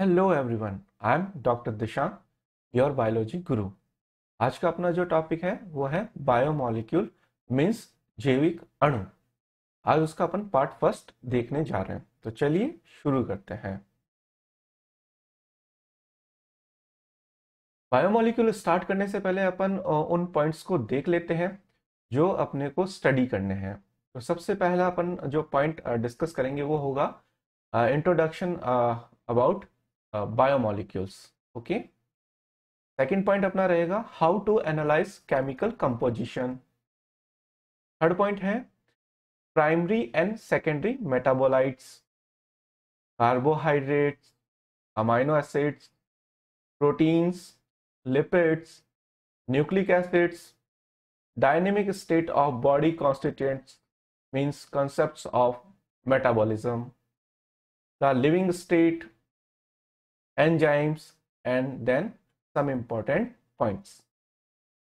Hello everyone I am doctor Disha your biology guru आज का अपना जो टॉपिक है वो है बायोमोलिक्यूल मीन्स जैविक अणु आज उसका अपन पार्ट फर्स्ट देखने जा रहे हैं तो चलिए शुरू करते हैं बायोमोलिक्यूल स्टार्ट करने से पहले अपन उन पॉइंट्स को देख लेते हैं जो अपने को स्टडी करने हैं तो सबसे पहला अपन जो पॉइंट डिस्कस करेंगे वो होगा introduction about biomolecules okay second point अपना रहेगा how to analyse chemical composition third point है primary and secondary metabolites carbohydrates amino acids proteins lipids nucleic acids dynamic state of body constituents means concept of metabolism the living state enzymes and then some important points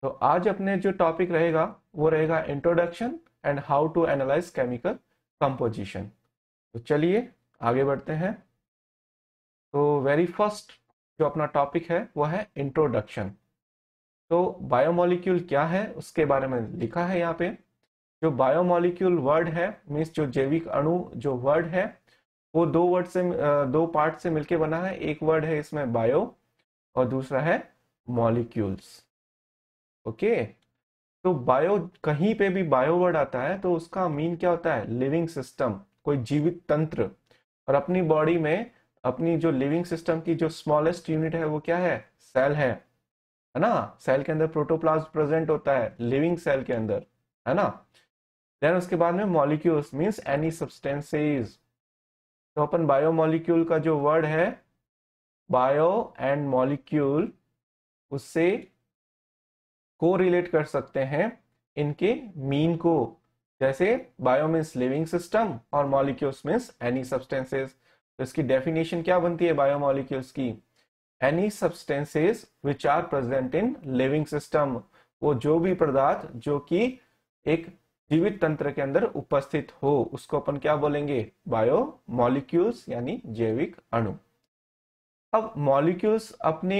तो आज अपने जो topic रहेगा वो रहेगा introduction and how to analyse chemical composition तो चलिए आगे बढ़ते हैं तो वेरी फर्स्ट जो अपना टॉपिक है वो है इंट्रोडक्शन तो बायोमोलिक्यूल क्या है उसके बारे में लिखा है यहाँ पे जो बायोमोलिक्यूल वर्ड है मीन्स जो जैविक अणु जो वर्ड है वो दो वर्ड से दो पार्ट से मिलके बना है एक वर्ड है इसमें बायो और दूसरा है मॉलिक्यूल्स ओके तो बायो कहीं पे भी बायो वर्ड आता है तो उसका मीन क्या होता है लिविंग सिस्टम कोई जीवित तंत्र और अपनी बॉडी में अपनी जो लिविंग सिस्टम की जो स्मॉलेस्ट यूनिट है वो क्या है सेल है है ना सेल के अंदर प्रोटोप्लाज्म प्रेजेंट होता है लिविंग सेल के अंदर है ना देन उसके बाद में मॉलिक्यूल्स मीन्स एनी सब्सटेंसेज तो अपन बायोमोलिक्यूल का जो वर्ड है बायो एंड मॉलिक्यूल उससे को रिलेट कर सकते हैं इनके मीन को जैसे बायो मीन्स लिविंग सिस्टम और मॉलिक्यूल्स मीन्स एनी सब्सटेंसेस तो इसकी डेफिनेशन क्या बनती है बायोमोलिक्यूल्स की any substances which are present in living system वो जो भी पदार्थ जो कि एक जीवित तंत्र के अंदर उपस्थित हो उसको अपन क्या बोलेंगे बायो मॉलिक्यूल्स यानी जैविक अणु अब मॉलिक्यूल्स अपनी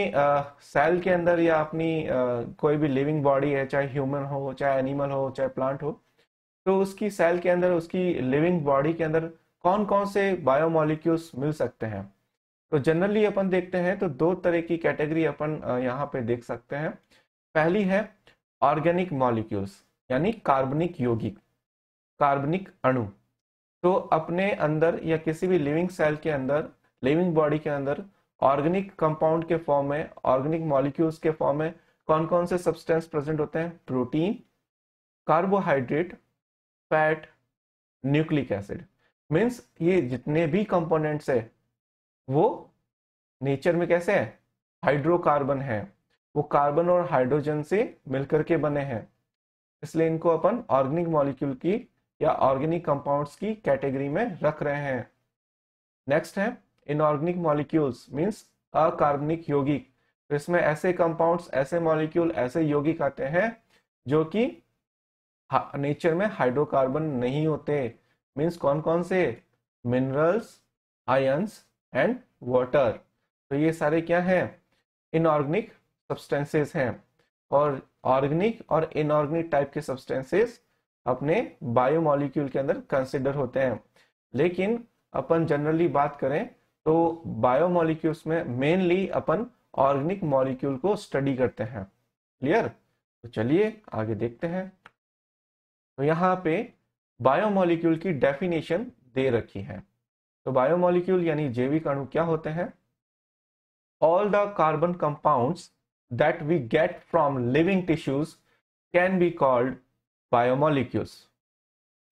सेल के अंदर या अपनी कोई भी लिविंग बॉडी है चाहे ह्यूमन हो चाहे एनिमल हो चाहे प्लांट हो तो उसकी सेल के अंदर उसकी लिविंग बॉडी के अंदर कौन कौन से बायोमोलिक्यूल्स मिल सकते हैं तो जनरली अपन देखते हैं तो दो तरह की कैटेगरी अपन यहाँ पे देख सकते हैं पहली है ऑर्गेनिक मॉलिक्यूल्स यानी कार्बनिक यौगिक कार्बनिक अणु तो अपने अंदर या किसी भी लिविंग सेल के अंदर लिविंग बॉडी के अंदर ऑर्गेनिक कंपाउंड के फॉर्म में ऑर्गेनिक मॉलिक्यूल्स के फॉर्म में कौन कौन से सब्सटेंस प्रेजेंट होते हैं protein carbohydrate fat nucleic acid means ये जितने भी कंपोनेंट्स है वो नेचर में कैसे है हाइड्रोकार्बन है वो कार्बन और हाइड्रोजन से मिलकर के बने हैं इसलिए इनको अपन ऑर्गेनिक मॉलिक्यूल की या ऑर्गेनिक कंपाउंड्स की कैटेगरी में रख रहे हैं नेक्स्ट है इनऑर्गेनिक मॉलिक्यूल्स मीन्स अकार्बनिक यौगिक तो इसमें ऐसे कंपाउंड्स ऐसे मॉलिक्यूल ऐसे यौगिक आते हैं जो कि नेचर में हाइड्रोकार्बन नहीं होते मीन्स कौन कौन से मिनरल्स आयंस एंड वाटर तो ये सारे क्या हैं इनऑर्गेनिक सब्सटेंसेस हैं और ऑर्गेनिक और इनऑर्गेनिक टाइप के सब्सटेंसेस अपने बायोमोलिक्यूल के अंदर कंसिडर होते हैं लेकिन अपन जनरली बात करें तो बायोमोलिक्यूल्स में मेनली अपन ऑर्गेनिक मॉलिक्यूल को स्टडी करते हैं क्लियर तो चलिए आगे देखते हैं तो यहाँ पे बायोमोलिक्यूल की डेफिनेशन दे रखी है तो बायोमोलिक्यूल यानी जैविक अणु क्या होते हैं all the carbon compounds that we get from living tissues can be called biomolecules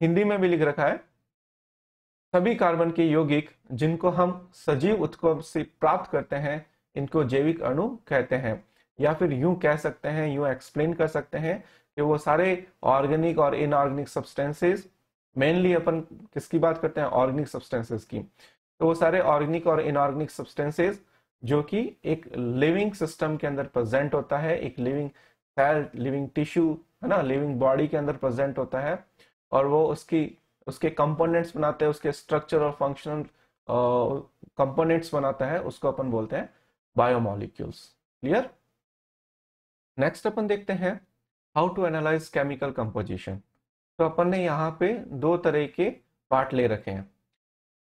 Hindi में भी लिख रखा है सभी कार्बन के यौगिक जिनको हम सजीव उत्को से प्राप्त करते हैं इनको जैविक अणु कहते हैं या फिर यूं कह सकते हैं यूं एक्सप्लेन कर सकते हैं कि वो सारे ऑर्गेनिक और इनऑर्गेनिक सब्सटेंसेस मेनली अपन किसकी बात करते हैं ऑर्गेनिक सब्सटेंसेस की तो वो सारे ऑर्गेनिक और इनऑर्गेनिक सब्सटेंसेस जो कि एक लिविंग सिस्टम के अंदर प्रेजेंट होता है एक लिविंग सेल लिविंग टिश्यू है ना लिविंग बॉडी के अंदर प्रेजेंट होता है और वो उसकी उसके कंपोनेंट्स बनाते हैं उसके स्ट्रक्चर और फंक्शनल कंपोनेंट्स बनाता है उसको अपन बोलते हैं बायोमोलिक्यूल्स क्लियर नेक्स्ट अपन देखते हैं how to analyse chemical composition तो अपन ने यहाँ पे दो तरह के पार्ट ले रखे हैं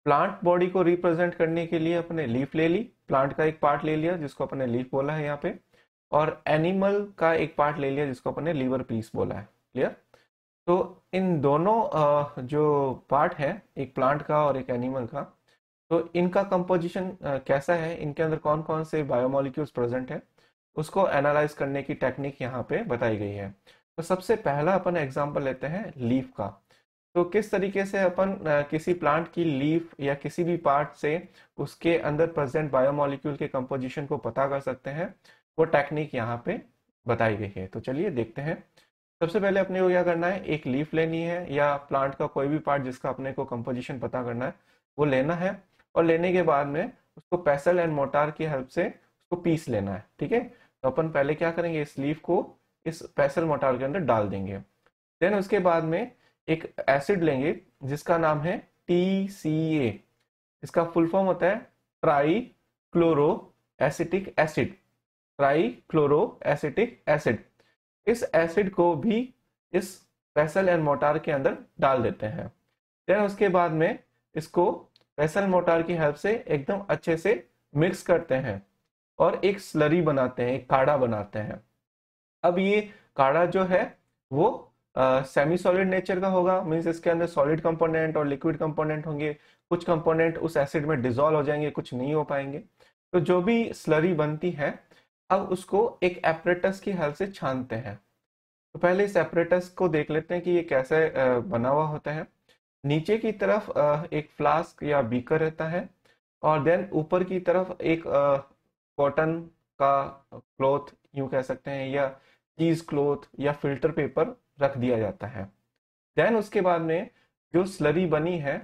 प्लांट बॉडी को रिप्रेजेंट करने के लिए अपने लीफ ले ली प्लांट का एक पार्ट ले लिया जिसको अपने लीफ बोला है यहाँ पे और एनिमल का एक पार्ट ले लिया जिसको अपने लीवर पीस बोला है क्लियर तो इन दोनों जो पार्ट है एक प्लांट का और एक एनिमल का तो इनका कंपोजिशन कैसा है इनके अंदर कौन कौन से बायोमोलिक्यूल्स प्रेजेंट है उसको एनालाइज करने की टेक्निक यहाँ पे बताई गई है तो सबसे पहला अपन एग्जाम्पल लेते हैं लीफ का तो किस तरीके से अपन किसी प्लांट की लीफ या किसी भी पार्ट से उसके अंदर प्रेजेंट बायोमोलिक्यूल के कंपोजिशन को पता कर सकते हैं वो टेक्निक यहाँ पे बताई गई है तो चलिए देखते हैं सबसे पहले अपने को क्या करना है एक लीफ लेनी है या प्लांट का कोई भी पार्ट जिसका अपने को कंपोजिशन पता करना है वो लेना है और लेने के बाद में उसको पैसल एंड मोटार की हेल्प से उसको पीस लेना है ठीक है तो अपन पहले क्या करेंगे इस लीफ को इस पैसल मोटार के अंदर डाल देंगे देन उसके बाद में एक एसिड लेंगे जिसका नाम है टी सी ए इसका फुल फॉर्म होता है trichloro acetic acid trichloro acetic acid इस एसिड को भी इस पैसल एंड मोटार के अंदर डाल देते हैं देन उसके बाद में इसको पैसल मोटार की हेल्प से एकदम अच्छे से मिक्स करते हैं और एक स्लरी बनाते हैं एक काढ़ा बनाते हैं अब ये काढ़ा जो है वो सेमी सॉलिड नेचर का होगा मीन्स इसके अंदर सॉलिड कंपोनेंट और लिक्विड कंपोनेंट होंगे कुछ कंपोनेंट उस एसिड में डिजोल्व हो जाएंगे कुछ नहीं हो पाएंगे तो जो भी स्लरी बनती है अब उसको एक एपरेटस की हेल्प से छानते हैं तो पहले इस एपरेटस को देख लेते हैं कि ये कैसे बना हुआ होता है नीचे की तरफ एक फ्लास्क या बीकर रहता है और देन ऊपर की तरफ एक कॉटन का क्लोथ यूं कह सकते हैं या चीज क्लोथ या फिल्टर पेपर रख दिया जाता है देन उसके बाद में जो स्लरी बनी है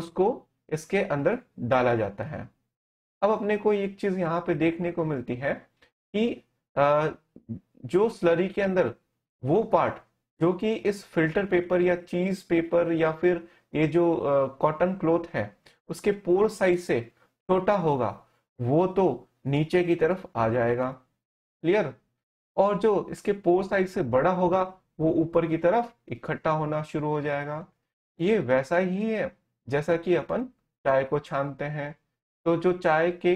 उसको इसके अंदर डाला जाता है अब अपने को एक चीज यहाँ पे देखने को मिलती है कि जो स्लरी के अंदर वो पार्ट जो कि इस फिल्टर पेपर या चीज पेपर या फिर ये जो कॉटन क्लोथ है उसके पोर साइज से छोटा होगा वो तो नीचे की तरफ आ जाएगा क्लियर और जो इसके पोर साइज से बड़ा होगा वो ऊपर की तरफ इकट्ठा होना शुरू हो जाएगा ये वैसा ही है जैसा कि अपन चाय को छानते हैं तो जो चाय के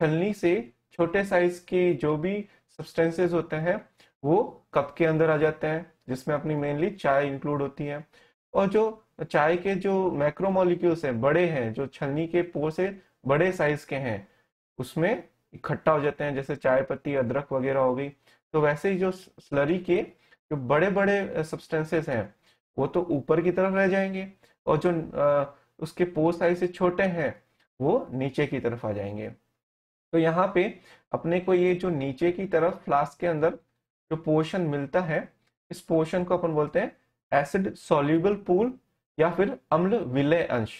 छलनी से छोटे साइज के जो भी सब्सटेंसेस होते हैं वो कप के अंदर आ जाते हैं जिसमें अपनी मेनली चाय इंक्लूड होती है और जो चाय के जो मैक्रोमोलिक्यूल्स हैं बड़े हैं जो छलनी के पोर से बड़े साइज के हैं उसमें इकट्ठा हो जाते हैं जैसे चाय पत्ती अदरक वगैरह हो गई तो वैसे ही जो स्लरी के जो बड़े बड़े सब्सटेंसेस हैं वो तो ऊपर की तरफ रह जाएंगे और जो आ, उसके पोर साइज से छोटे हैं वो नीचे की तरफ आ जाएंगे तो यहाँ पे अपने को ये जो नीचे की तरफ फ्लास्क के अंदर जो पोर्शन मिलता है इस पोर्शन को अपन बोलते हैं एसिड सॉल्यूबल पूल या फिर अम्ल विलय अंश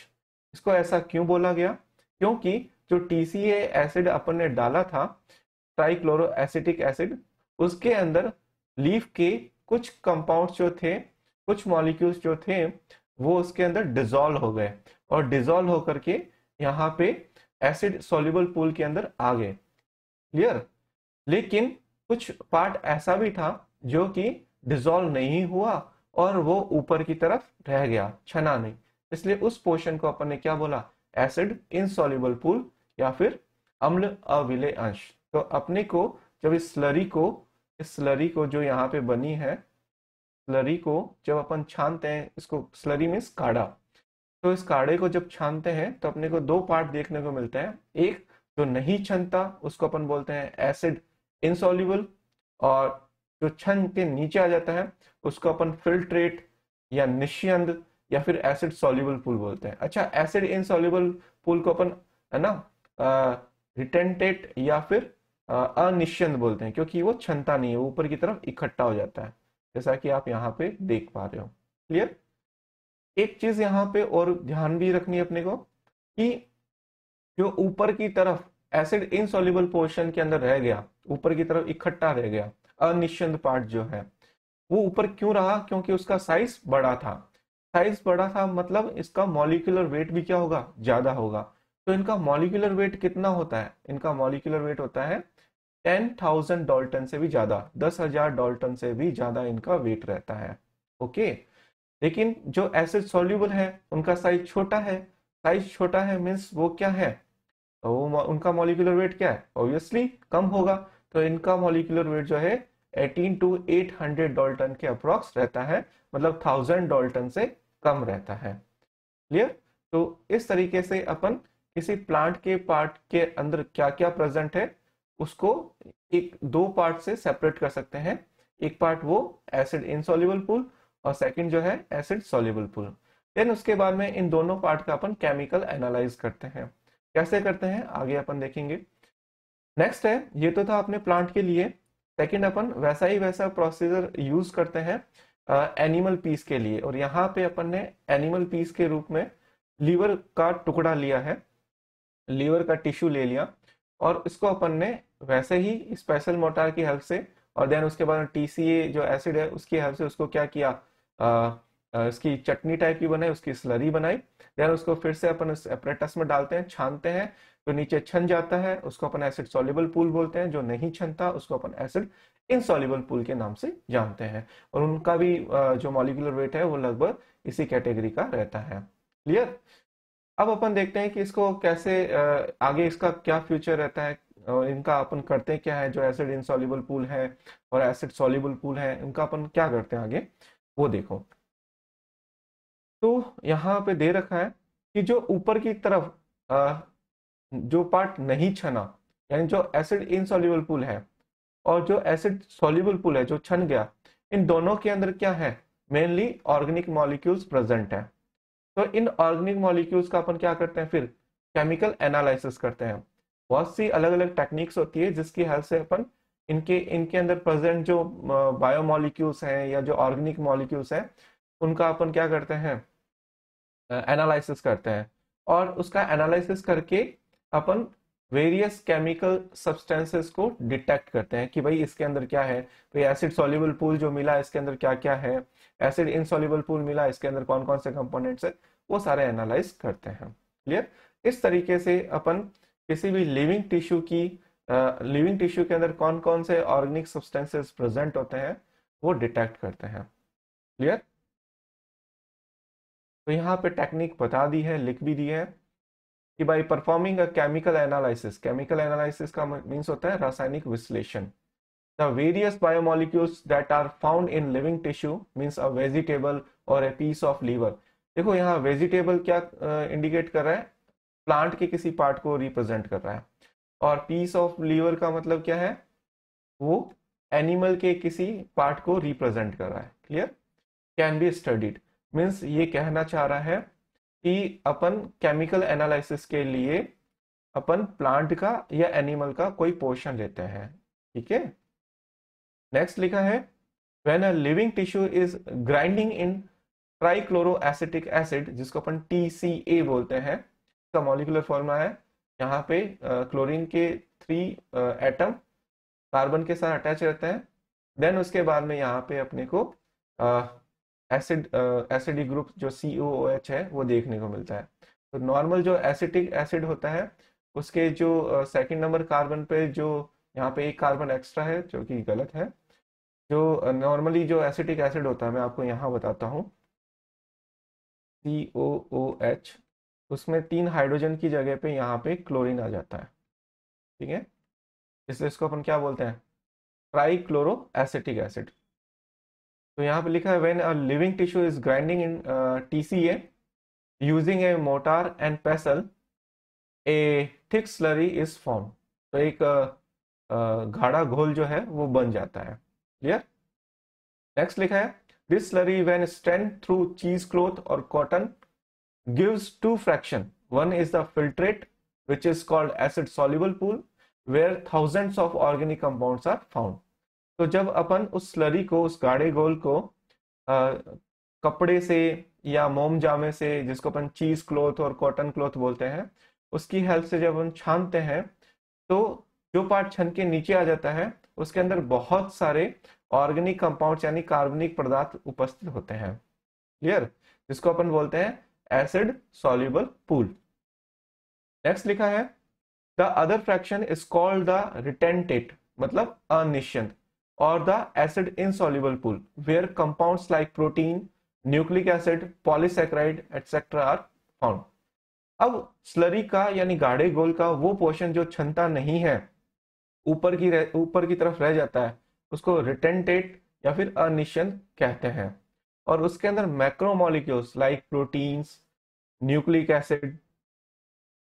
इसको ऐसा क्यों बोला गया क्योंकि जो टीसीए एसिड अपन ने डाला था ट्राइक्लोरो एसिटिक एसिड उसके अंदर लीफ के कुछ कंपाउंड्स जो थे कुछ मॉलिक्यूल्स जो थे वो उसके अंदर डिजोल्व हो गए और डिजोल्व होकर के यहाँ पे एसिड सोल्यूबल पूल के अंदर आ गए क्लियर लेकिन कुछ पार्ट ऐसा भी था जो कि डिजोल्व नहीं हुआ और वो ऊपर की तरफ रह गया छना नहीं इसलिए उस पोर्शन को अपन ने क्या बोला एसिड इनसॉल्यूबल पूल या फिर अम्ल अविलय अंश तो अपने को जब इस स्लरी को इस स्लरी को जो यहाँ पे बनी है स्लरी को जब अपन छानते हैं इसको स्लरी मीन्स काढ़ा तो इस काढ़े को जब छानते हैं तो अपने को दो पार्ट देखने को मिलते हैं एक जो नहीं छनता उसको अपन बोलते हैं एसिड इनसॉल्यूबल और जो छन के नीचे आ जाता है उसको अपन फिल्ट्रेट या निश्चंद या फिर एसिड सॉल्यूबल पुल बोलते हैं अच्छा एसिड इनसॉल्यूबल पुल को अपन है ना रिटेंटेट या फिर अनिश्चंद बोलते हैं क्योंकि वो क्षमता नहीं है ऊपर की तरफ इकट्ठा हो जाता है जैसा कि आप यहाँ पे देख पा रहे हो क्लियर एक चीज यहाँ पे और ध्यान भी रखनी है अपने को कि जो ऊपर की तरफ एसिड इनसॉल्युबल पोर्शन के अंदर रह गया ऊपर की तरफ इकट्ठा रह गया अनिश्चित पार्ट जो है वो ऊपर क्यों रहा क्योंकि उसका साइज बड़ा था साइज बड़ा था मतलब इसका मॉलिकुलर वेट भी क्या होगा ज्यादा होगा तो इनका मॉलिकुलर वेट कितना होता है इनका मॉलिकुलर वेट होता है टेन थाउजेंड डॉल्टन से भी ज़्यादा दस हजार डॉल्टन से भी ज़्यादा इनका वेट रहता है ओके लेकिन जो एसिड सोल्यूबल है उनका साइज छोटा है साइज छोटा है मीन्स वो क्या है तो वो उनका मॉलिकुलर वेट क्या है ऑब्वियसली कम होगा तो इनका मॉलिकुलर वेट जो है 18 टू 800 डॉल्टन के अप्रोक्स रहता है मतलब 1000 डॉल्टन से कम रहता है क्लियर तो इस तरीके से अपन किसी प्लांट के पार्ट के अंदर क्या क्या प्रेजेंट है उसको एक दो पार्ट से सेपरेट कर सकते हैं एक पार्ट वो एसिड इनसॉल्युबल पुल और सेकंड जो है एसिड सॉल्युबल पुल देन उसके बाद में इन दोनों पार्ट का अपन केमिकल एनालाइज करते हैं कैसे करते हैं आगे अपन देखेंगे नेक्स्ट है ये तो था अपने प्लांट के लिए सेकंड अपन वैसा ही वैसा प्रोसीजर यूज करते हैं एनिमल पीस के लिए और यहाँ पे अपन ने एनिमल पीस के रूप में लीवर का टुकड़ा लिया है लीवर का टिश्यू ले लिया और इसको अपन ने वैसे ही स्पेशल मोटार की हेल्प से और देन उसके बाद टीसीए जो एसिड है उसकी हेल्प से उसको क्या किया आ, उसकी चटनी टाइप की बनाई उसकी स्लरी बनाई देन उसको फिर से अपन उस में डालते हैं छानते हैं जो तो नीचे छन जाता है उसको अपन एसिड सॉल्युबल पूल बोलते हैं जो नहीं छनता उसको अपन एसिड इनसॉल्युबल पूल के नाम से जानते हैं और उनका भी जो मॉलिकुलर वेट है वो लगभग इसी कैटेगरी का रहता है क्लियर अब अपन देखते हैं कि इसको कैसे आगे इसका क्या फ्यूचर रहता है और इनका अपन करते क्या है जो एसिड इनसॉल्युबल पूल है और एसिड सॉल्यूबल पूल है इनका अपन क्या करते हैं आगे वो देखो तो यहाँ पे दे रखा है कि जो ऊपर की तरफ जो पार्ट नहीं छना यानी जो एसिड इनसॉल्युबल पूल है और जो एसिड सॉल्यूबल पूल है जो छन गया इन दोनों के अंदर क्या है मेनली ऑर्गेनिक मॉलिक्यूल्स प्रेजेंट है तो इन ऑर्गेनिक मॉलिक्यूल्स का अपन क्या करते हैं फिर केमिकल एनालिसिस करते हैं बहुत सी अलग अलग टेक्निक्स होती है जिसकी हेल्प से अपन इनके इनके अंदर प्रेजेंट जो बायोमोलिक्यूल्स हैं या जो ऑर्गेनिक मॉलिक्यूल्स हैं उनका अपन क्या करते हैं एनालिसिस करते हैं और उसका एनालिसिस करके अपन वेरियस केमिकल सब्सटेंसेस को डिटेक्ट करते हैं कि भाई इसके अंदर क्या है भाई एसिड सॉल्यूबल पूल जो मिला इसके अंदर क्या क्या है एसिड इनसॉल्यूबल पूल मिला इसके अंदर कौन कौन से कंपोनेंट्स है वो सारे एनालाइज करते हैं क्लियर इस तरीके से अपन किसी भी लिविंग टिश्यू की लिविंग uh, टिश्यू के अंदर कौन कौन से ऑर्गेनिक सब्सटेंसेस प्रेजेंट होते हैं वो डिटेक्ट करते हैं क्लियर तो यहां पे टेक्निक बता दी है लिख भी दी है कि by performing a chemical analysis chemical analysis का मीन्स होता है रासायनिक विश्लेषण the various biomolecules that are found in living tissue means a vegetable or a piece of liver देखो यहाँ वेजिटेबल क्या इंडिकेट uh, कर रहा है प्लांट के किसी पार्ट को रिप्रेजेंट कर रहा है और पीस ऑफ लीवर का मतलब क्या है वो एनिमल के किसी पार्ट को रिप्रेजेंट कर रहा है clear can be studied means ये कहना चाह रहा है कि अपन केमिकल एनालिसिस के लिए अपन प्लांट का या एनिमल का कोई पोर्शन लेते हैं ठीक है नेक्स्ट लिखा है when a living tissue is grinding in trichloro acetic acid जिसको अपन टी बोलते हैं इसका मॉलिकुलर फॉर्मा है यहाँ पे क्लोरीन के थ्री एटम कार्बन के साथ अटैच रहते हैं देन उसके बाद में यहाँ पे अपने को एसिड एसिडिक ग्रुप जो सी है वो देखने को मिलता है तो नॉर्मल जो एसिटिक एसिड होता है उसके जो सेकंड नंबर कार्बन पे जो यहाँ पे एक कार्बन एक्स्ट्रा है जो कि गलत है जो नॉर्मली जो एसिटिक एसिड होता है मैं आपको यहाँ बताता हूँ सी ओ ओ एच उसमें तीन हाइड्रोजन की जगह पे यहाँ पे क्लोरीन आ जाता है ठीक है इसलिए इसको अपन क्या बोलते हैं ट्राई क्लोरो एसिटिक एसिड तो यहाँ पे लिखा है when a living tissue is grinding in T C A using a mortar and pestle a thick slurry is form तो एक घाड़ा uh, uh, घोल जो है वो बन जाता है क्लियर नेक्स्ट लिखा है this slurry when strained through cheese cloth or cotton gives two fraction. One is the filtrate, which is called acid soluble pool, where thousands of organic compounds are found. तो जब अपन उस slurry को उस गाढ़े गोल को आ, कपड़े से या मोम जामे से जिसको अपन चीज क्लोथ और कॉटन क्लोथ बोलते हैं उसकी हेल्प से जब हम छानते हैं तो जो पार्ट छन के नीचे आ जाता है उसके अंदर बहुत सारे ऑर्गेनिक कंपाउंड यानी कार्बनिक पदार्थ उपस्थित होते हैं क्लियर जिसको अपन बोलते हैं एसिड सॉल्यूबल पूल नेक्स्ट लिखा है the other fraction is called the retentate मतलब अनिश्चित और the acid insoluble pool where compounds like protein nucleic acid polysaccharide etcetera are found अब स्लरी का यानी गाढ़े गोल का वो पोर्शन जो क्षमता नहीं है ऊपर की ऊपर की तरफ रह जाता है उसको रिटेंटेट या फिर अनिश्चित कहते हैं और उसके अंदर macromolecules like proteins nucleic acid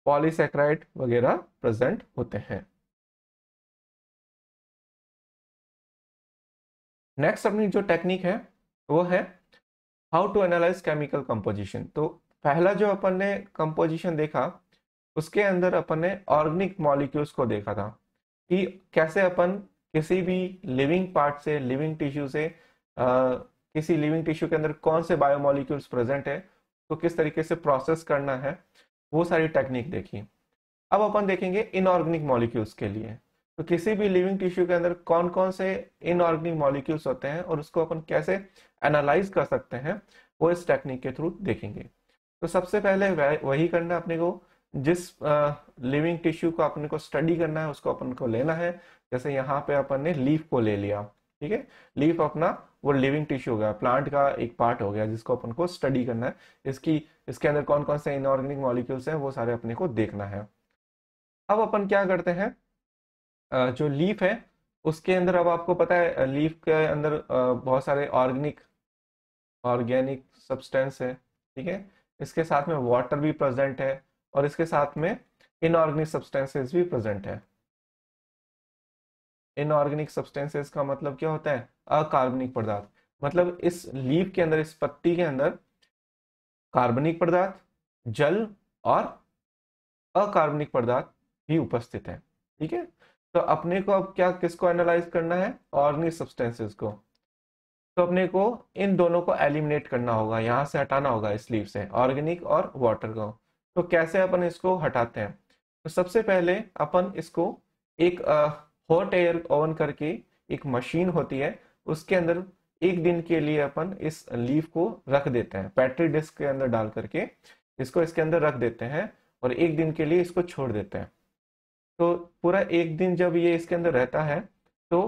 polysaccharide वगैरह प्रेजेंट होते हैं नेक्स्ट अपनी जो टेक्निक है वो है how to analyse chemical composition तो पहला जो अपन ने कंपोजिशन देखा उसके अंदर अपन ने ऑर्गेनिक मॉलिक्यूल्स को देखा था कि कैसे अपन किसी भी लिविंग पार्ट से लिविंग टिश्यू से किसी लिविंग टिश्यू के अंदर कौन से बायोमोलिक्यूल्स प्रेजेंट है तो किस तरीके से प्रोसेस करना है वो सारी टेक्निक देखी अब अपन देखेंगे इनऑर्गेनिक मॉलिक्यूल्स के लिए तो किसी भी लिविंग टिश्यू के अंदर कौन कौन से इनऑर्गेनिक मॉलिक्यूल्स होते हैं और उसको अपन कैसे एनालाइज कर सकते हैं वो इस टेक्निक के थ्रू देखेंगे तो सबसे पहले वही करना अपने को जिस लिविंग टिश्यू को अपने को स्टडी करना है उसको अपन को लेना है जैसे यहाँ पे अपन ने लीफ को ले लिया ठीक है लीफ अपना वो लिविंग टिश्यू हो गया प्लांट का एक पार्ट हो गया जिसको अपन को स्टडी करना है इसकी इसके अंदर कौन कौन से इनऑर्गेनिक मॉलिक्यूल्स हैं वो सारे अपने को देखना है अब अपन क्या करते हैं जो लीफ है उसके अंदर अब आपको पता है लीफ के अंदर बहुत सारे ऑर्गेनिक ऑर्गेनिक सब्सटेंस है ठीक है इसके साथ में वाटर भी प्रेजेंट है और इसके साथ में इनऑर्गेनिक सब्सटेंसेस भी प्रेजेंट है इनऑर्गेनिक सब्सटेंसेस का मतलब क्या होता है अकार्बनिक पदार्थ मतलब इस लीव के अंदर इस पत्ती के अंदर कार्बनिक पदार्थ जल और अकार्बनिक पदार्थ भी उपस्थित है ठीक है तो अपने को अब क्या किसको एनालाइज करना है ऑर्गेनिक सब्सटेंसेस को तो अपने को इन दोनों को एलिमिनेट करना होगा यहां से हटाना होगा इस लीव से ऑर्गेनिक और वाटर को तो कैसे अपन इसको हटाते हैं तो सबसे पहले अपन इसको एक आ, हॉट एयर ओवन करके एक मशीन होती है उसके अंदर एक दिन के लिए अपन इस लीव को रख देते हैं पैट्री डिस्क के अंदर डाल करके इसको इसके अंदर रख देते हैं और एक दिन के लिए इसको छोड़ देते हैं तो पूरा एक दिन जब ये इसके अंदर रहता है तो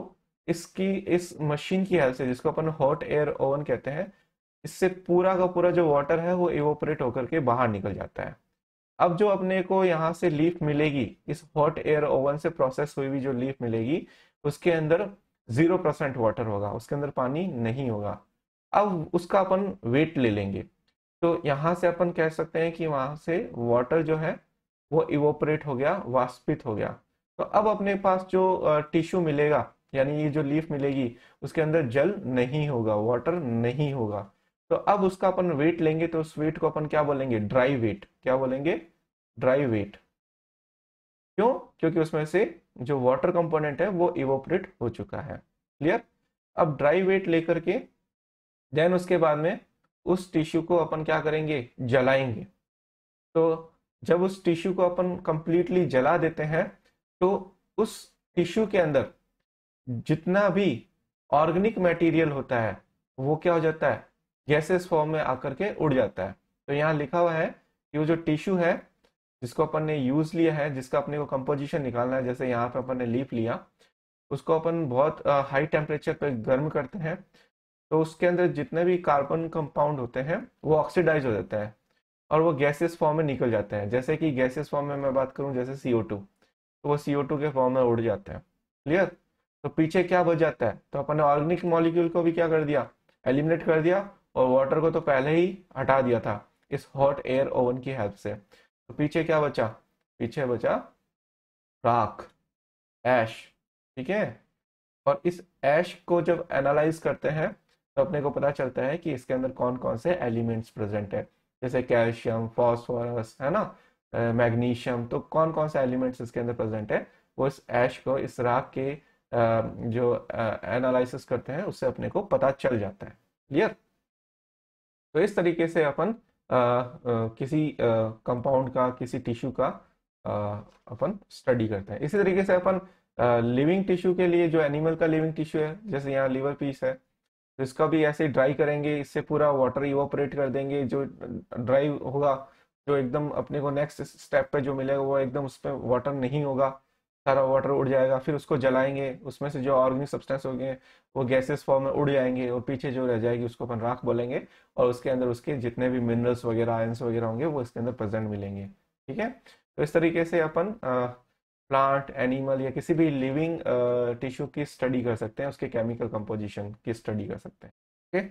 इसकी इस मशीन की हेल्प से जिसको अपन हॉट एयर ओवन कहते हैं इससे पूरा का पूरा जो वाटर है वो इवोपरेट होकर के बाहर निकल जाता है अब जो अपने को यहाँ से लीफ मिलेगी इस हॉट एयर ओवन से प्रोसेस हुई हुई जो लीफ मिलेगी उसके अंदर जीरो परसेंट वाटर होगा उसके अंदर पानी नहीं होगा अब उसका अपन वेट ले लेंगे तो यहाँ से अपन कह सकते हैं कि वहां से वाटर जो है वो इवोपरेट हो गया वाष्पित हो गया तो अब अपने पास जो टिश्यू मिलेगा यानी ये जो लीफ मिलेगी उसके अंदर जल नहीं होगा वाटर नहीं होगा तो अब उसका अपन वेट लेंगे तो उस वेट को अपन क्या बोलेंगे ड्राई वेट क्या बोलेंगे ड्राई वेट क्यों क्योंकि उसमें से जो वाटर कंपोनेंट है वो इवोपरेट हो चुका है क्लियर अब ड्राई वेट लेकर के देन उसके बाद में उस टिश्यू को अपन क्या करेंगे जलाएंगे तो जब उस टिश्यू को अपन कंप्लीटली जला देते हैं तो उस टिश्यू के अंदर जितना भी ऑर्गेनिक मटेरियल होता है वो क्या हो जाता है गैसेस फॉर्म में आकर के उड़ जाता है तो यहाँ लिखा हुआ है कि वो जो टिश्यू है जिसको अपन ने यूज लिया है जिसका अपने को कंपोजिशन निकालना है जैसे यहाँ पे अपन ने लीफ लिया उसको अपन बहुत हाई टेम्परेचर पे गर्म करते हैं तो उसके अंदर जितने भी कार्बन कंपाउंड होते हैं वो ऑक्सीडाइज हो जाता है और वो गैसेस फॉर्म में निकल जाते हैं जैसे कि गैसेस फॉर्म में मैं बात करूँ जैसे सी तो वो सी के फॉर्म में उड़ जाते हैं क्लियर तो पीछे क्या बच जाता है तो अपन ने ऑर्गेनिक मॉलिक्यूल को भी क्या कर दिया एलिमिनेट कर दिया और वाटर को तो पहले ही हटा दिया था इस हॉट एयर ओवन की हेल्प से तो पीछे क्या बचा पीछे बचा राख ऐश ठीक है और इस ऐश को जब एनालाइज करते हैं तो अपने को पता चलता है कि इसके अंदर कौन कौन से एलिमेंट्स प्रेजेंट है जैसे कैल्शियम फॉस्फोरस है ना मैग्नीशियम तो कौन कौन से एलिमेंट्स इसके अंदर प्रेजेंट है वो इस ऐश को इस राख के जो एनालिसिस करते हैं उससे अपने को पता चल जाता है क्लियर तो इस तरीके से अपन किसी कंपाउंड का किसी टिश्यू का अपन स्टडी करते हैं इसी तरीके से अपन लिविंग टिश्यू के लिए जो एनिमल का लिविंग टिश्यू है जैसे यहाँ लीवर पीस है तो इसका भी ऐसे ड्राई करेंगे इससे पूरा वाटर इवोपरेट कर देंगे जो ड्राई होगा जो एकदम अपने को नेक्स्ट स्टेप पे जो मिलेगा वो एकदम उस पर वाटर नहीं होगा सारा वाटर उड़ जाएगा फिर उसको जलाएंगे उसमें से जो ऑर्गेनिक सब्सटेंस हो गए वो गैसेस फॉर्म में उड़ जाएंगे और पीछे जो रह जाएगी उसको अपन राख बोलेंगे और उसके अंदर उसके जितने भी मिनरल्स वगैरह आयंस वगैरह होंगे वो इसके अंदर प्रेजेंट मिलेंगे ठीक है तो इस तरीके से अपन प्लांट एनिमल या किसी भी लिविंग टिश्यू की स्टडी कर सकते हैं उसके केमिकल कंपोजिशन की स्टडी कर सकते हैं ओके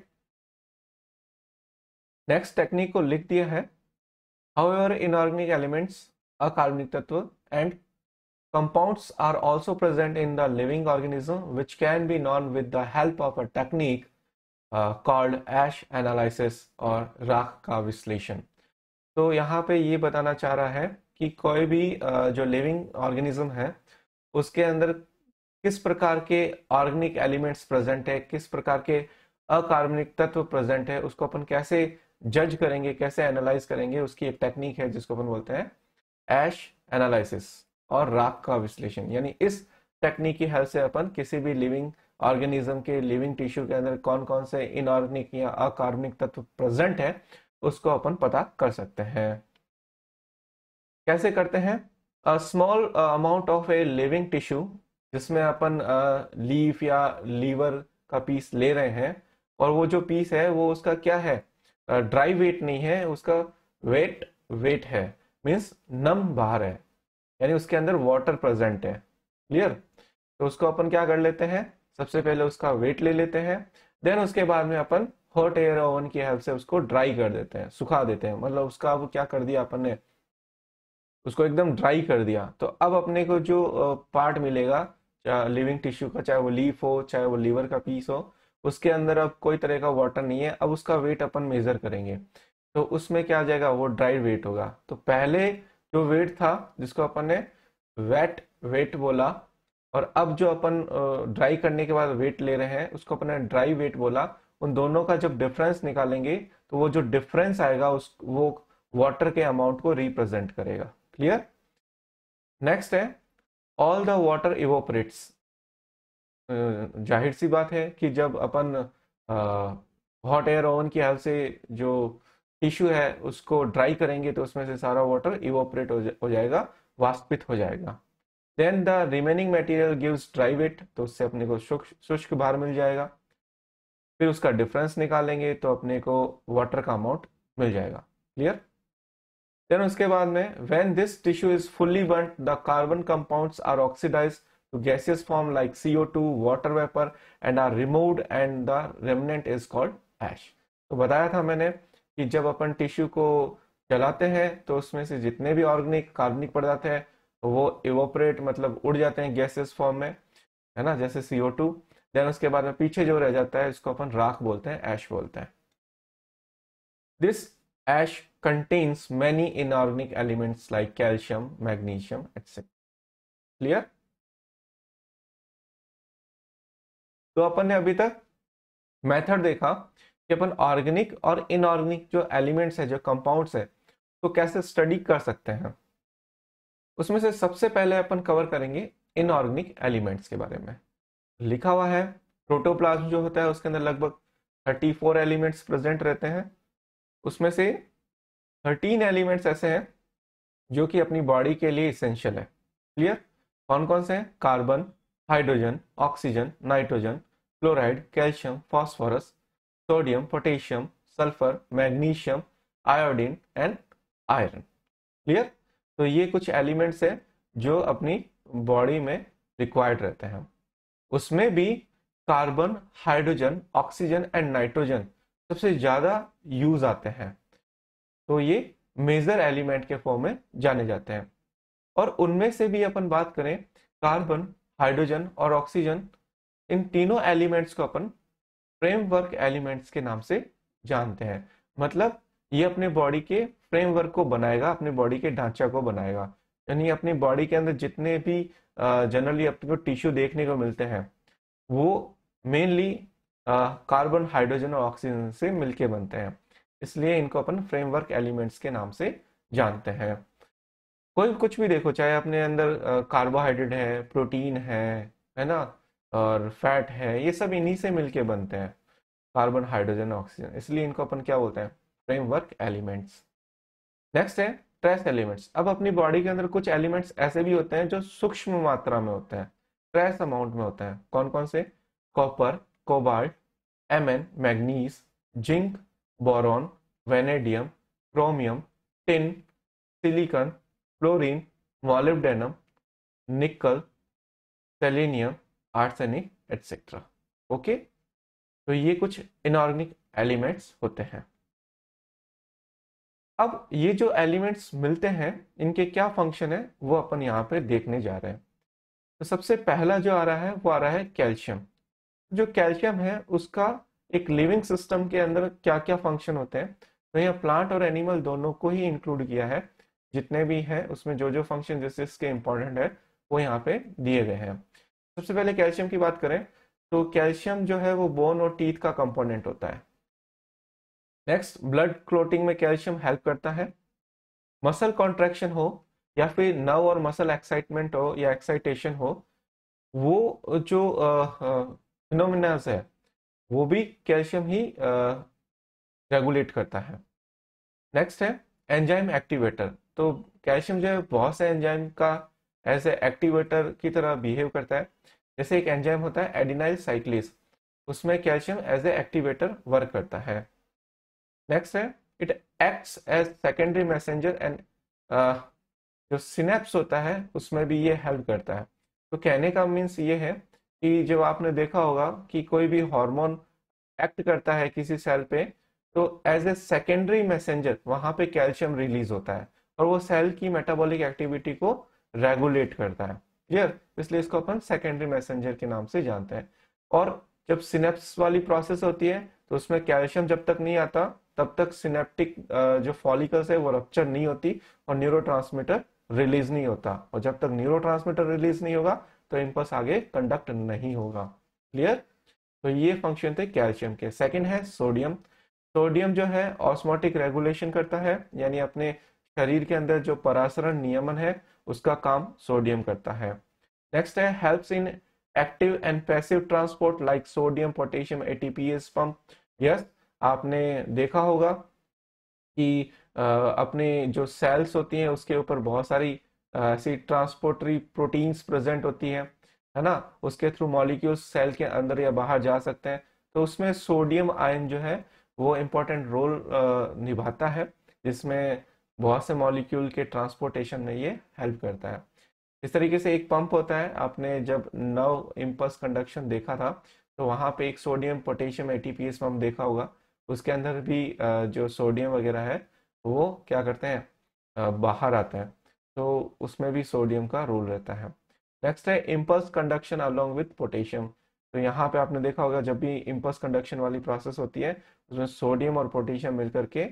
नेक्स्ट टेक्निक को लिख दिया है हाउ एवर इनऑर्गेनिक एलिमेंट्स अकार्बनिक तत्व and Compounds are also present in the living organism which can be known with the help of a technique uh, called ash analysis और राख का विश्लेषण तो यहाँ पे ये बताना चाह रहा है कि कोई भी uh, जो लिविंग ऑर्गेनिज्म है उसके अंदर किस प्रकार के ऑर्गेनिक एलिमेंट्स प्रेजेंट है किस प्रकार के अकार्बनिक तत्व प्रेजेंट है उसको अपन कैसे जज करेंगे कैसे एनालाइज करेंगे उसकी एक टेक्निक है जिसको अपन बोलते हैं एश एनालिसिस और राख का विश्लेषण यानी इस टेक्निक की हेल्प से अपन किसी भी लिविंग ऑर्गेनिज्म के लिविंग टिश्यू के अंदर कौन कौन से इनऑर्गेनिक या अकार्बनिक तत्व प्रेजेंट है उसको अपन पता कर सकते हैं कैसे करते हैं small amount of a living tissue जिसमें अपन लीफ uh, या लीवर का पीस ले रहे हैं और वो जो पीस है वो उसका क्या है ड्राई uh, वेट नहीं है उसका वेट वेट है मीन्स नम बाहर है यानी उसके अंदर वाटर प्रेजेंट है क्लियर तो उसको अपन क्या कर लेते हैं सबसे पहले उसका वेट ले लेते हैं देन उसके बाद में अपन हॉट एयर ओवन की हेल्प से उसको ड्राई कर देते हैं सुखा देते हैं मतलब उसका अब क्या कर दिया अपन ने उसको एकदम ड्राई कर दिया तो अब अपने को जो पार्ट मिलेगा चाहे लिविंग टिश्यू का चाहे वो लीफ हो चाहे वो लीवर का पीस हो उसके अंदर अब कोई तरह का वाटर नहीं है अब उसका वेट अपन मेजर करेंगे तो उसमें क्या आ जाएगा वो ड्राई वेट होगा तो पहले जो वेट था जिसको अपन ने वेट वेट बोला और अब जो अपन ड्राई करने के बाद वेट ले रहे हैं उसको अपन ने ड्राई वेट बोला उन दोनों का जब डिफरेंस निकालेंगे तो वो जो डिफरेंस आएगा उस वो वाटर के अमाउंट को रिप्रेजेंट करेगा क्लियर नेक्स्ट है ऑल द वाटर इवोपरेट्स जाहिर सी बात है कि जब अपन हॉट एयर ओवन की हेल्प से जो टिश्यू है उसको ड्राई करेंगे तो उसमें से सारा वाटर इवोपरेट हो, जा, हो जाएगा वाष्पित हो जाएगा then the remaining material gives dry weight तो उससे अपने को शुष्क भार मिल जाएगा फिर उसका डिफरेंस निकालेंगे तो अपने को वाटर का अमाउंट मिल जाएगा क्लियर देन उसके बाद में when this tissue is fully burn the carbon compounds are oxidise gaseous form like CO two water vapour and are removed and the remnant is called ash तो बताया था मैंने कि जब अपन टिश्यू को जलाते हैं तो उसमें से जितने भी ऑर्गेनिक कार्बनिक पदार्थ है वो इवोपरेट मतलब उड़ जाते हैं गैसेस फॉर्म में है ना जैसे सीओ टू देन उसके बाद में पीछे जो रह जाता है उसको अपन राख बोलते हैं ऐश बोलते हैं this ash contains many inorganic elements like calcium magnesium etcetera clear तो अपन ने अभी तक मेथड देखा कि अपन ऑर्गेनिक और इनऑर्गेनिक जो एलिमेंट्स है जो कंपाउंड्स है तो कैसे स्टडी कर सकते हैं उसमें से सबसे पहले अपन कवर करेंगे इनऑर्गेनिक एलिमेंट्स के बारे में लिखा हुआ है प्रोटोप्लाज्म जो होता है उसके अंदर लगभग 34 एलिमेंट्स प्रेजेंट रहते हैं उसमें से 13 एलिमेंट्स ऐसे हैं जो कि अपनी बॉडी के लिए इसेंशियल है क्लियर कौन कौन से हैं carbon hydrogen oxygen nitrogen chloride calcium phosphorus sodium, potassium, sulfur, magnesium, iodine and iron. Clear तो ये कुछ एलिमेंट्स हैं जो अपनी बॉडी में रिक्वायर्ड रहते हैं उसमें भी carbon hydrogen oxygen and nitrogen सबसे ज़्यादा यूज आते हैं तो ये मेजर एलिमेंट के फॉर्म में जाने जाते हैं और उनमें से भी अपन बात करें कार्बन हाइड्रोजन और ऑक्सीजन इन तीनों एलिमेंट्स को अपन फ्रेमवर्क एलिमेंट्स के नाम से जानते हैं मतलब ये अपने बॉडी के फ्रेमवर्क को बनाएगा अपने बॉडी के ढांचा को बनाएगा यानी अपनी बॉडी के अंदर जितने भी जनरली अपने को टिश्यू देखने को मिलते हैं वो मेनली कार्बन हाइड्रोजन और ऑक्सीजन से मिलके बनते हैं इसलिए इनको अपन फ्रेमवर्क एलिमेंट्स के नाम से जानते हैं कोई कुछ भी देखो चाहे अपने अंदर कार्बोहाइड्रेट है प्रोटीन है है ना और फैट है ये सब इन्हीं से मिलके बनते हैं कार्बन हाइड्रोजन ऑक्सीजन इसलिए इनको अपन क्या बोलते हैं फ्रेमवर्क एलिमेंट्स नेक्स्ट है ट्रेस एलिमेंट्स अब अपनी बॉडी के अंदर कुछ एलिमेंट्स ऐसे भी होते हैं जो सूक्ष्म मात्रा में होते हैं ट्रेस अमाउंट में होते हैं कौन कौन से copper cobalt M N manganese zinc boron vanadium chromium tin silicon fluorine molybdenum nickel selenium arsenic etcetera okay तो ये कुछ इनऑर्गेनिक एलिमेंट्स होते हैं अब ये जो एलिमेंट्स मिलते हैं इनके क्या फंक्शन है वो अपन यहाँ पे देखने जा रहे हैं तो सबसे पहला जो आ रहा है वो आ रहा है कैल्शियम जो कैल्शियम है उसका एक लिविंग सिस्टम के अंदर क्या क्या फंक्शन होते हैं तो यहाँ प्लांट और एनिमल दोनों को ही इंक्लूड किया है जितने भी हैं उसमें जो जो फंक्शन जैसे इसके इंपॉर्टेंट है वो यहाँ पे दिए गए हैं सबसे पहले कैल्शियम की बात करें तो कैल्शियम जो है वो बोन और टीथ का कंपोनेंट होता है नेक्स्ट ब्लड क्लोटिंग में कैल्शियम हेल्प करता है मसल कॉन्ट्रेक्शन हो या फिर नव और मसल एक्साइटमेंट हो या एक्साइटेशन हो वो जो फिनोमिनाज है वो भी कैल्शियम ही रेगुलेट करता है नेक्स्ट है एंजाइम एक्टिवेटर तो कैल्शियम जो है बहुत से एंजाइम का एज ए एक्टिवेटर की तरह बिहेव करता है जैसे एक एंजाइम होता है एडिनाइल साइक्लिस उसमें calcium as a activator work करता है नेक्स्ट है it acts as secondary messenger and जो सिनेप्स होता है उसमें भी ये हेल्प करता है तो कहने का मीन्स ये है कि जब आपने देखा होगा कि कोई भी हार्मोन एक्ट करता है किसी सेल पे तो एज ए सेकेंडरी मैसेंजर वहां पे कैल्शियम रिलीज होता है और वो सेल की मेटाबॉलिक एक्टिविटी को रेगुलेट करता है क्लियर इसलिए इसको अपन सेकेंडरी मैसेंजर के नाम से जानते हैं और जब सिनेप्स वाली प्रोसेस होती है तो उसमें कैल्शियम जब तक नहीं आता तब तक सिनेप्टिक जो फॉलिकल्स है वो रक्चर नहीं होती और न्यूरो रिलीज नहीं होता और जब तक न्यूरो रिलीज नहीं होगा तो इम्पल्स आगे कंडक्ट नहीं होगा क्लियर तो ये फंक्शन थे कैल्शियम के सेकेंड है सोडियम सोडियम जो है ऑस्मोटिक रेगुलेशन करता है यानी अपने शरीर के अंदर जो परासरण नियमन है उसका काम सोडियम करता है नेक्स्ट है helps in active and passive transport like sodium potassium ATPase pump yes आपने देखा होगा कि अपने जो सेल्स होती हैं उसके ऊपर बहुत सारी ऐसी ट्रांसपोर्टरी प्रोटीन्स प्रेजेंट होती हैं है ना उसके थ्रू मॉलिक्यूल्स सेल के अंदर या बाहर जा सकते हैं तो उसमें सोडियम आयन जो है वो इम्पोर्टेंट रोल निभाता है जिसमें बहुत से मॉलिक्यूल के ट्रांसपोर्टेशन में ये हेल्प करता है इस तरीके से एक पंप होता है आपने जब नव इम्पल्स कंडक्शन देखा था तो वहाँ पे एक सोडियम पोटेशियम एटीपीएस पंप देखा होगा उसके अंदर भी जो सोडियम वगैरह है वो क्या करते हैं बाहर आता है तो उसमें भी सोडियम का रोल रहता है नेक्स्ट है impulse conduction along with potassium तो यहाँ पे आपने देखा होगा जब भी इम्पल्स कंडक्शन वाली प्रोसेस होती है उसमें सोडियम और पोटेशियम मिलकर के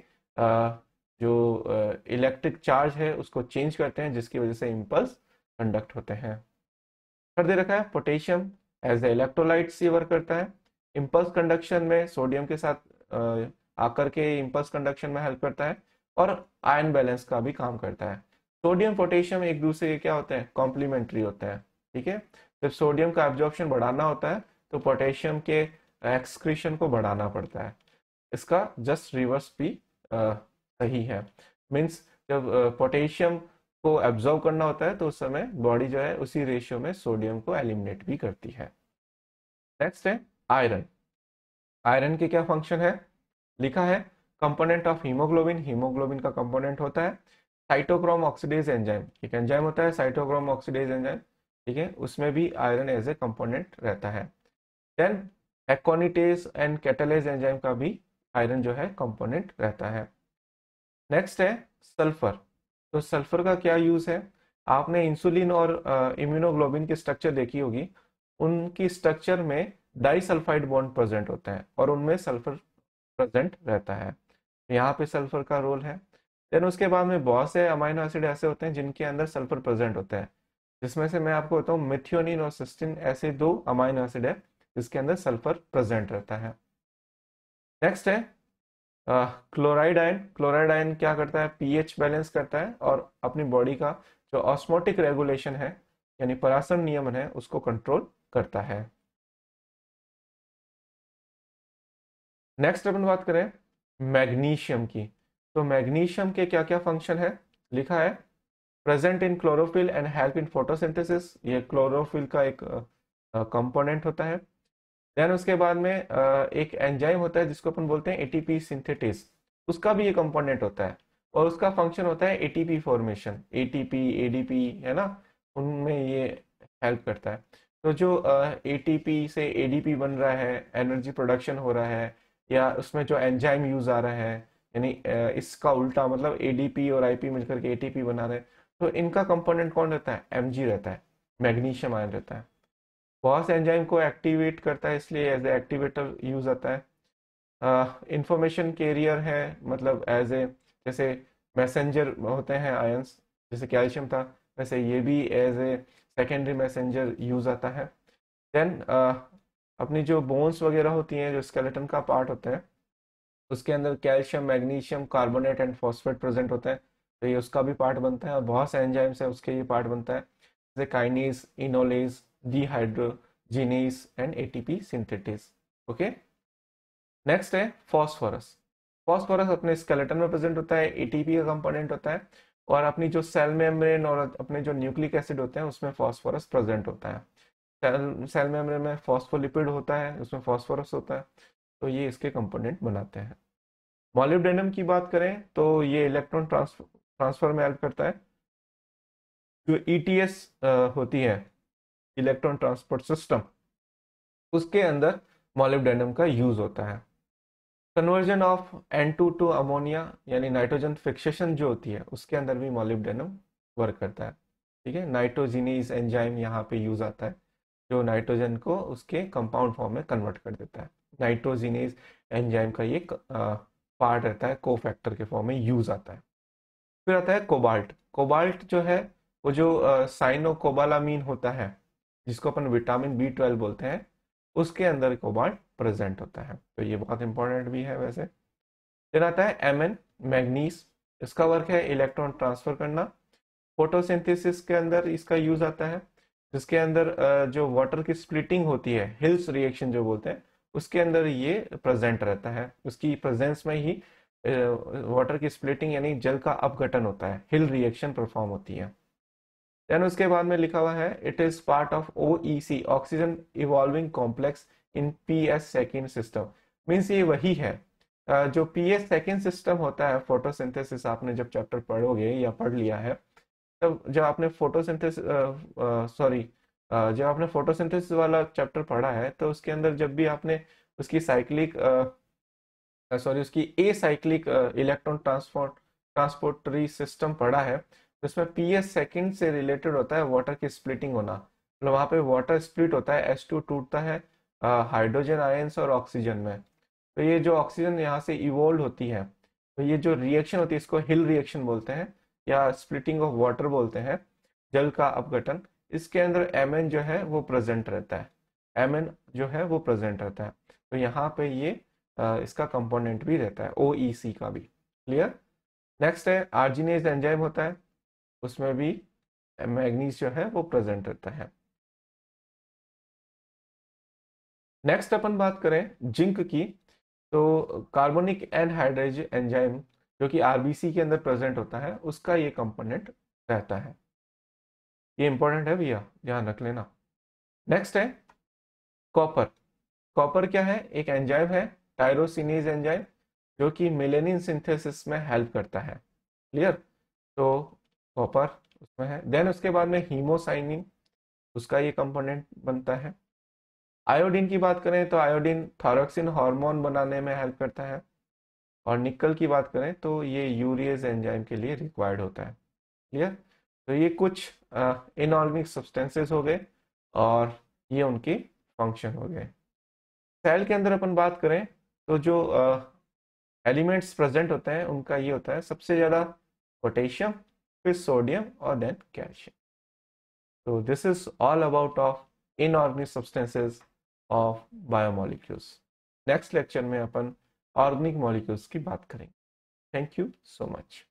जो इलेक्ट्रिक चार्ज है उसको चेंज करते हैं जिसकी वजह से इम्पल्स कंडक्ट होते हैं कर दे रखा है पोटेशियम एज ए इलेक्ट्रोलाइट से वर्क करता है इम्पल्स कंडक्शन में सोडियम के साथ आकर के इम्पल्स कंडक्शन में हेल्प करता है और आयन बैलेंस का भी काम करता है सोडियम पोटेशियम एक दूसरे के क्या होते हैं कॉम्प्लीमेंट्री होते हैं ठीक है जब सोडियम का एब्जॉर्प्शन बढ़ाना होता है तो पोटेशियम के एक्सक्रीशन को बढ़ाना पड़ता है इसका जस्ट रिवर्स भी सही है मीन्स जब पोटेशियम को एब्जॉर्व करना होता है तो उस समय बॉडी जो है उसी रेशियो में सोडियम को एलिमिनेट भी करती है नेक्स्ट है आयरन आयरन के क्या फंक्शन है लिखा है कंपोनेंट ऑफ हीमोग्लोबिन हीमोग्लोबिन का कंपोनेंट होता है साइटोक्रोम ऑक्सीडेज एंजाइम एक एंजाइम होता है साइटोक्रोम ऑक्सीडेज एंजाइम ठीक है उसमें भी आयरन एज ए कंपोनेंट रहता है then aconitase and catalase enzyme का भी आयरन जो है कंपोनेंट रहता है नेक्स्ट है सल्फर तो सल्फर का क्या यूज़ है आपने इंसुलिन और इम्यूनोग्लोबिन की स्ट्रक्चर देखी होगी उनकी स्ट्रक्चर में डाइसल्फाइड बॉन्ड प्रेजेंट होते हैं और उनमें सल्फर प्रेजेंट रहता है यहाँ पे सल्फर का रोल है देन उसके बाद में बहुत से अमाइनो एसिड ऐसे होते हैं जिनके अंदर सल्फर प्रेजेंट होते हैं जिसमें से मैं आपको बताऊँ मिथियोनिन और सिस्टिन ऐसे दो अमाइनो एसिड है जिसके अंदर सल्फर प्रेजेंट रहता है नेक्स्ट है क्लोराइड आयन क्लोराइड आयन क्या करता है पीएच बैलेंस करता है और अपनी बॉडी का जो ऑस्मोटिक रेगुलेशन है यानी परासन नियमन है उसको कंट्रोल करता है नेक्स्ट अपन बात करें मैग्नीशियम की तो मैग्नीशियम के क्या क्या फंक्शन है लिखा है present in chlorophyll and help in photosynthesis ये क्लोरोफिल का एक कंपोनेंट होता है देन उसके बाद में एक एंजाइम होता है जिसको अपन बोलते हैं एटीपी सिंथेटिस उसका भी ये कंपोनेंट होता है और उसका फंक्शन होता है एटीपी फॉर्मेशन एटीपी एडीपी है ना उनमें ये हेल्प करता है तो जो एटीपी से एडीपी बन रहा है एनर्जी प्रोडक्शन हो रहा है या उसमें जो एंजाइम यूज आ रहा है यानी इसका उल्टा मतलब एडीपी और आईपी मिलकर के एटीपी बना रहे हैं तो इनका कंपोनेंट कौन रहता है एमजी रहता है मैग्नीशियम आयन रहता है बॉस एंजाइम को एक्टिवेट करता है इसलिए एज ए एक्टिवेटर यूज आता है इंफॉर्मेशन कैरियर है मतलब एज ए जैसे मैसेंजर होते हैं आयंस जैसे कैल्शियम था वैसे ये भी as a secondary messenger use आता है देन अपनी जो बोन्स वगैरह होती हैं जो स्केलेटन का पार्ट होते हैं उसके अंदर calcium magnesium carbonate and phosphate present होते हैं तो ये उसका भी पार्ट बनता है और बहुत से एंजाइम्स हैं उसके ये पार्ट बनता है जैसे kinase enolase dehydrogenase and ATP synthesis. Okay next है फॉस्फोरस फॉस्फोरस अपने स्केलेटन में प्रेजेंट होता है एटीपी का कंपोनेंट होता है और अपनी जो सेल मेम्ब्रेन और अपने जो न्यूक्लिक एसिड होते हैं उसमें फॉस्फोरस प्रेजेंट होता है सेल सेल मेम्ब्रेन में फॉस्फोलिपिड होता है उसमें फॉस्फोरस होता है तो ये इसके कंपोनेंट बनाते हैं मॉलिब्डेनम की बात करें तो ये इलेक्ट्रॉन ट्रांसफर में हेल्प करता है जो ईटीएस e होती है इलेक्ट्रॉन ट्रांसपोर्ट सिस्टम उसके अंदर मॉलिब्डेनम का यूज होता है conversion of N two to ammonia यानी नाइट्रोजन फिक्सेशन जो होती है उसके अंदर भी मॉलिब्डेनम वर्क करता है ठीक है नाइट्रोजीनीज एंजाइम यहाँ पे यूज आता है जो नाइट्रोजन को उसके कंपाउंड फॉर्म में कन्वर्ट कर देता है नाइट्रोजीनीज एंजाइम का ये पार्ट रहता है को फैक्टर के फॉर्म में यूज आता है फिर आता है कोबाल्ट कोबाल्ट जो है वो जो साइनो कोबालामीन होता है जिसको अपन विटामिन बी ट्वेल्व बोलते हैं उसके अंदर कोबाल्ट प्रेजेंट होता है तो ये बहुत इंपॉर्टेंट भी है वैसे फिर आता है एम एन मैगनीस इसका वर्क है इलेक्ट्रॉन ट्रांसफर करना फोटोसिंथेसिस के अंदर इसका यूज आता है जिसके अंदर जो वाटर की स्प्लिटिंग होती है हिल्स रिएक्शन जो बोलते हैं उसके अंदर ये प्रेजेंट रहता है उसकी प्रेजेंस में ही वाटर की स्प्लिटिंग यानी जल का अपघटन होता है हिल रिएक्शन परफॉर्म होती है देन उसके बाद में लिखा हुआ है it is part of O oxygen evolving complex in P S second system means ये वही है जो पी एस सेकेंड सिस्टम होता है फोटोसिंथेसिस आपने जब चैप्टर पढ़ोगे या पढ़ लिया है तब जब आपने फोटोसिंथेसिस सॉरी जब आपने फोटोसिंथेसिस वाला चैप्टर पढ़ा है तो उसके अंदर जब भी आपने उसकी साइक्लिक सॉरी उसकी a cyclic electron transport transportary system पढ़ा है उसमें पी एस सेकेंड से रिलेटेड होता है वाटर की स्प्लिटिंग होना मतलब वहाँ पे वाटर स्प्लिट होता है एस टू टूटता है हाइड्रोजन आयंस और ऑक्सीजन में तो ये जो ऑक्सीजन यहाँ से इवोल्व होती है तो ये जो रिएक्शन होती है इसको हिल रिएक्शन बोलते हैं या स्प्लिटिंग ऑफ वाटर बोलते हैं जल का अपघटन इसके अंदर एम जो है वो प्रेजेंट रहता है एम जो है वो प्रेजेंट रहता है तो यहाँ पे ये इसका कंपोनेंट भी रहता है ओ e का भी क्लियर नेक्स्ट है आर्जिनेज एंजाइम होता है उसमें भी मैग्नीज जो है वो प्रेजेंट रहता है नेक्स्ट अपन बात करें जिंक की तो कार्बोनिक एनहाइड्रेज एंजाइम जो कि आरबीसी के अंदर प्रेजेंट होता है उसका ये कंपोनेंट रहता है ये इंपॉर्टेंट है भैया ध्यान रख लेना नेक्स्ट है कॉपर कॉपर क्या है एक एंजाइम है टायरोसिनेज एंजाइम जो कि मिलेनिन सिंथेसिस में हेल्प करता है क्लियर तो कॉपर उसमें है देन उसके बाद में हीमोसाइनिन उसका ये कंपोनेंट बनता है आयोडीन की बात करें तो आयोडीन थायरोक्सिन हार्मोन बनाने में हेल्प करता है और निकल की बात करें तो ये यूरियज एंजाइम के लिए रिक्वायर्ड होता है क्लियर तो ये कुछ इनऑर्गेनिक सब्सटेंसेस हो गए और ये उनके फंक्शन हो गए सेल के अंदर अपन बात करें तो जो एलिमेंट्स प्रेजेंट होते हैं उनका ये होता है सबसे ज़्यादा पोटेशियम फिर सोडियम और देन कैल्शियम तो this is all about of inorganic substances of biomolecules next lecture में अपन ऑर्गेनिक मॉलिक्यूल्स की बात करेंगे थैंक यू सो मच